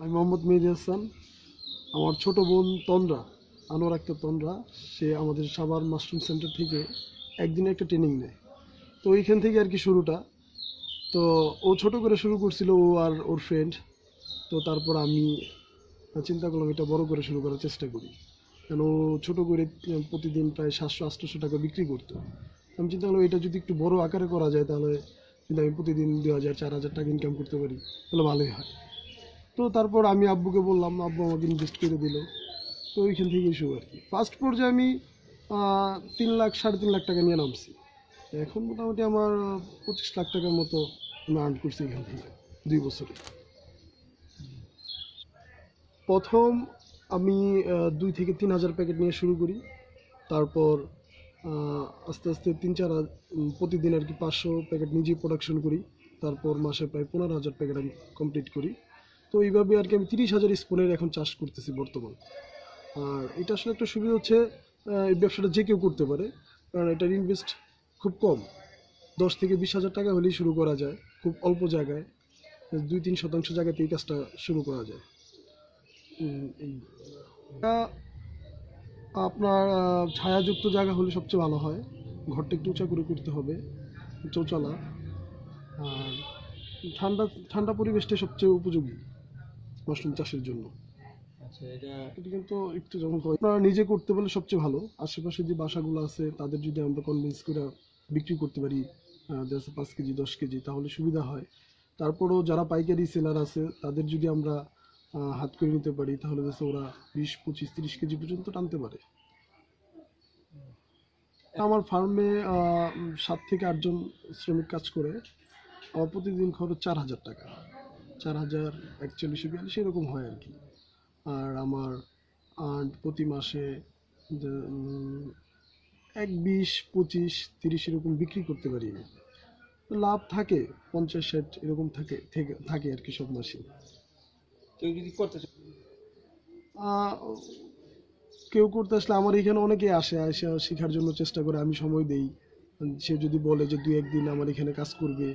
আমি মোহাম্মদ মেহেদি হাসান আমার ছোট বোন তন্দ্রা আনোয়ার একটা তন্দ্রা সে আমাদের সাবার মাশরুম সেন্টার থেকে একদিনে একটা ট্রেনিং নেয় তো ওইখান থেকে আর কি শুরুটা তো ও ছোট করে শুরু করছিল ও আর ওর ফ্রেন্ড তো তারপর আমি চিন্তা করলাম এটা বড় করে শুরু করার চেষ্টা করি কেন ও ছোটো করে প্রতিদিন প্রায় সাতশো আটশোশো টাকা বিক্রি করতো আমি চিন্তা করলাম এটা যদি একটু বড় আকারে করা যায় তাহলে কিন্তু আমি প্রতিদিন দু হাজার চার হাজার টাকা ইনকাম করতে পারি তাহলে ভালোই হয় তো তারপর আমি আব্বুকে বললাম আব্বু আমাকে ইনভেস্ট করে দিল তো ওইখান থেকে শুরু আর কি ফার্স্ট পর্যায়ে আমি তিন লাখ সাড়ে তিন লাখ টাকা নিয়ে নামছি এখন মোটামুটি আমার পঁচিশ লাখ টাকার মতো আমি আর্ন করছি এখান থেকে দুই বছরে প্রথম আমি দুই থেকে তিন হাজার প্যাকেট নিয়ে শুরু করি তারপর আস্তে আস্তে তিন চার প্রতিদিন আর কি পাঁচশো প্যাকেট নিজেই প্রোডাকশন করি তারপর মাসে প্রায় পনেরো হাজার প্যাকেট আমি কমপ্লিট করি তো এইভাবে আর কি আমি তিরিশ হাজার স্পুনের এখন চাষ করতেছি বর্তমান আর এটা আসলে একটা সুবিধা হচ্ছে এই ব্যবসাটা যে কেউ করতে পারে কারণ এটার ইনভেস্ট খুব কম দশ থেকে বিশ হাজার টাকা হলেই শুরু করা যায় খুব অল্প জায়গায় দুই তিন শতাংশ জায়গাতে এই কাজটা শুরু করা যায় আপনার ছায়াযুক্ত জায়গা হলে সবচেয়ে ভালো হয় ঘরটা একটু উঁচা করে করতে হবে চৌচালা আর ঠান্ডা ঠান্ডা পরিবেশটা সবচেয়ে উপযোগী মাশরুম চাষের জন্য আচ্ছা, এটা কিন্তু একটু যখন আপনারা নিজে করতে পারলে সবচেয়ে ভালো আশেপাশে যে বাসাগুলো আছে তাদের যদি আমরা কনভিন্স করে বিক্রি করতে পারি দেড়শো পাঁচ কেজি দশ কেজি তাহলে সুবিধা হয় তারপরও যারা পাইকারি সেলার আছে তাদের যদি আমরা হাত করে নিতে পারি তাহলে দেশে ওরা বিশ পঁচিশ তিরিশ কেজি পর্যন্ত টানতে পারে আমার ফার্মে সাত থেকে আটজন শ্রমিক কাজ করে আমার প্রতিদিন খরচ চার হাজার টাকা চার হাজার একচল্লিশশো বিয়াল্লিশ এরকম হয় আর কি আর আমার আন্ট প্রতি মাসে এক বিশ পঁচিশ তিরিশ এরকম বিক্রি করতে পারি আমি লাভ থাকে পঞ্চাশ ষাট এরকম থাকে থাকে আর কি সব মাসে যদি কেউ করতে আসলে আমার এখানে অনেকে আসে আসে শেখার জন্য চেষ্টা করে আমি সময় দেই সে যদি বলে যে দু একদিন আমার এখানে কাজ করবে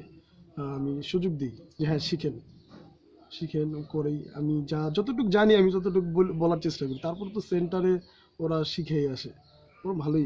আমি সুযোগ দিই যে হ্যাঁ শিখেন শিখেন করেই আমি যা যতটুকু জানি আমি ততটুকু বলার চেষ্টা করি তারপর তো সেন্টারে ওরা শিখেই আসে ওরা ভালোই